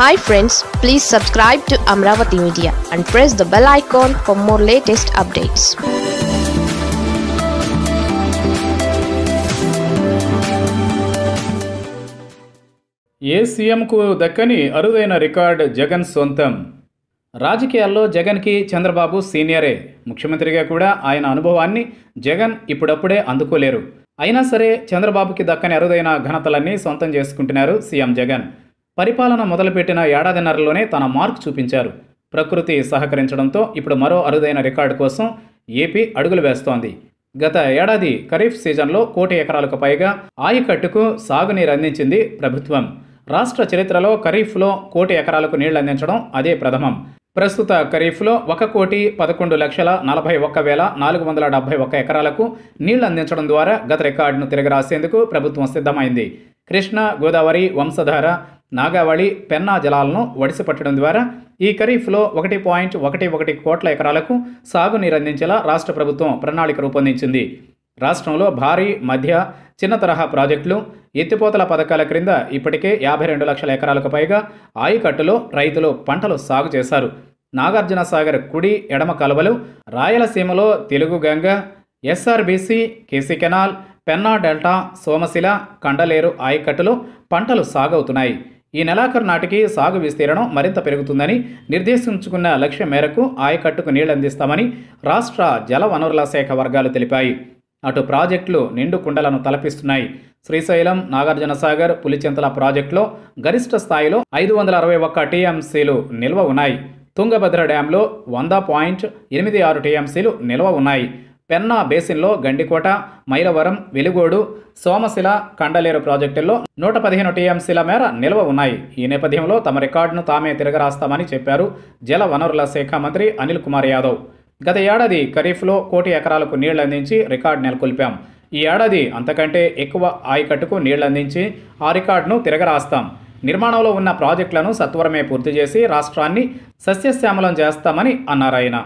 hi friends please subscribe to Amaravati media and press the bell icon for more latest updates ఏ సీఎంకు దక్కని అరుదైన record Jagan సొంతం రాజకీయాల్లో జగన్కి చంద్రబాబు సీనియరే ముఖ్యమంత్రిగా కూడా ఆయన అనుభవాన్ని జగన్ ఇప్పుడప్పుడే అందుకోలేరు అయినా సరే చంద్రబాబుకి దక్కని అరుదైన ఘనతలన్నీ సొంతం చేసుకుంటున్నారు సీఎం జగన్ పరిపాలన మొదలుపెట్టిన ఏడాదిన్నరలోనే తన మార్క్ చూపించారు ప్రకృతి సహకరించడంతో ఇప్పుడు మరో అరుదైన రికార్డు కోసం ఏపీ అడుగులు వేస్తోంది గత ఏడాది ఖరీఫ్ సీజన్లో కోటి ఎకరాలకు పైగా ఆయకట్టుకు సాగునీరు అందించింది ప్రభుత్వం రాష్ట్ర చరిత్రలో ఖరీఫ్లో కోటి ఎకరాలకు నీళ్లు అందించడం అదే ప్రథమం ప్రస్తుత ఖరీఫ్లో ఒక కోటి పదకొండు లక్షల నలభై ఒక్క వేల నాలుగు వందల డెబ్బై ఒక్క ఎకరాలకు నీళ్లు అందించడం ద్వారా గత రికార్డును తిరగరాసేందుకు ప్రభుత్వం సిద్ధమైంది కృష్ణా గోదావరి వంశధార నాగావళి పెన్నా జలాలను వడిసిపట్టడం ద్వారా ఈ ఖరీఫ్లో ఒకటి పాయింట్ ఒకటి ఒకటి కోట్ల ఎకరాలకు సాగునీరు అందించేలా రాష్ట్ర ప్రభుత్వం ప్రణాళిక రూపొందించింది రాష్ట్రంలో భారీ మధ్య చిన్న తరహా ప్రాజెక్టులు ఎత్తిపోతల పథకాల క్రింద ఇప్పటికే యాభై రెండు లక్షల ఎకరాలకు పైగా ఆయకట్టులో రైతులు పంటలు సాగు చేశారు నాగార్జున సాగర్ కుడి ఎడమ కలువలు రాయలసీమలో Telugu Ganga SRBC KC canal Penna delta Somasila Kandaleru ఆయకట్టులో పంటలు సాగవుతున్నాయి ఈ నెలాఖరు నాటికి సాగు విస్తీర్ణం మరింత పెరుగుతుందని నిర్దేశించుకున్న లక్ష్యం మేరకు ఆయకట్టుకు నీళ్లందిస్తామని రాష్ట్ర జల వనరుల శాఖ వర్గాలు తెలిపాయి అటు ప్రాజెక్టులు నిండు కుండలను తలపిస్తున్నాయి శ్రీశైలం నాగార్జునసాగర్ పులిచింతల ప్రాజెక్టులో గరిష్ట స్థాయిలో ఐదు వందల అరవై ఒక్క టీఎంసీలు నిల్వ ఉన్నాయి తుంగభద్ర డ్యాంలో వంద పాయింట్ ఎనిమిది ఆరు టీఎంసీలు నిల్వ ఉన్నాయి పెన్నా బేసిన్లో గండికోట మైలవరం వెలుగోడు సోమశిల కండలేరు ప్రాజెక్టుల్లో నూట పదిహేను టీఎంసీల మేర నిల్వ ఉన్నాయి ఈ నేపథ్యంలో తమ రికార్డును తామే తిరగరాస్తామని చెప్పారు జల వనరుల శాఖ మంత్రి అనిల్ కుమార్ యాదవ్ గత ఏడాది ఖరీఫ్లో కోటి ఎకరాలకు నీళ్లందించి రికార్డు నెలకొల్పాం ఈ ఏడాది అంతకంటే ఎక్కువ ఆయకట్టుకు నీళ్లందించి ఆ రికార్డును తిరగరాస్తాం నిర్మాణంలో ఉన్న ప్రాజెక్టులను సత్వరమే పూర్తి చేసి రాష్ట్రాన్ని సస్యశ్యామలం చేస్తామని అన్నారాయన